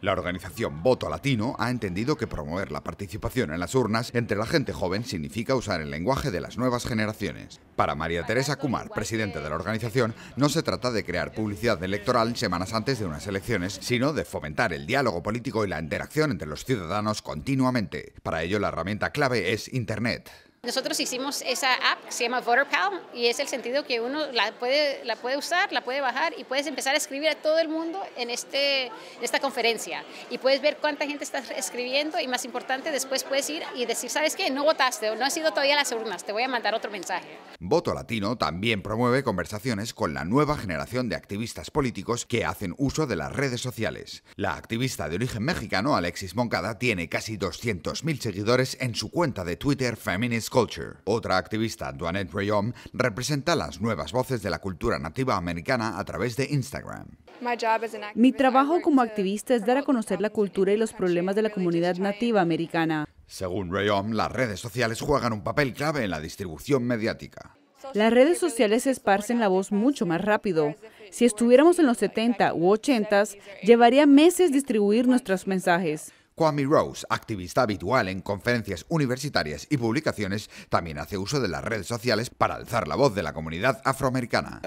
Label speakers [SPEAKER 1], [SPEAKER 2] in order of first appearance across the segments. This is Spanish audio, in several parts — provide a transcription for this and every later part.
[SPEAKER 1] La organización Voto Latino ha entendido que promover la participación en las urnas entre la gente joven significa usar el lenguaje de las nuevas generaciones. Para María Teresa Kumar, presidente de la organización, no se trata de crear publicidad electoral semanas antes de unas elecciones, sino de fomentar el diálogo político y la interacción entre los ciudadanos continuamente. Para ello, la herramienta clave es Internet.
[SPEAKER 2] Nosotros hicimos esa app se llama VoterPal y es el sentido que uno la puede, la puede usar, la puede bajar y puedes empezar a escribir a todo el mundo en, este, esta conferencia. Y puedes ver cuánta gente está escribiendo y más importante, después puedes ir y decir, ¿sabes qué? No votaste o no has ido todavía a las urnas, te voy a mandar otro mensaje.
[SPEAKER 1] Voto Latino también promueve conversaciones con la nueva generación de activistas políticos que hacen uso de las redes sociales. La activista de origen mexicano Alexis Moncada tiene casi 200.000 seguidores en su cuenta de Twitter Feminist otra activista, Duanette Rayom, representa las nuevas voces de la cultura nativa americana a través de Instagram.
[SPEAKER 3] Mi trabajo como activista es dar a conocer la cultura y los problemas de la comunidad nativa americana.
[SPEAKER 1] Según Rayom, las redes sociales juegan un papel clave en la distribución mediática.
[SPEAKER 3] Las redes sociales esparcen la voz mucho más rápido. Si estuviéramos en los 70 u 80, llevaría meses distribuir nuestros mensajes.
[SPEAKER 1] Kwame Rose, activista habitual en conferencias universitarias y publicaciones, también hace uso de las redes sociales para alzar la voz de la comunidad afroamericana.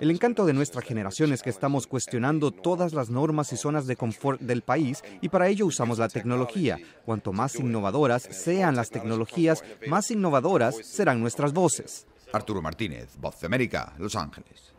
[SPEAKER 1] El encanto de nuestra generación es que estamos cuestionando
[SPEAKER 4] todas las normas y zonas de confort del país y para ello usamos la tecnología. Cuanto más innovadoras sean las tecnologías, más innovadoras serán nuestras voces. Arturo
[SPEAKER 1] Martínez, Voz de América, Los Ángeles.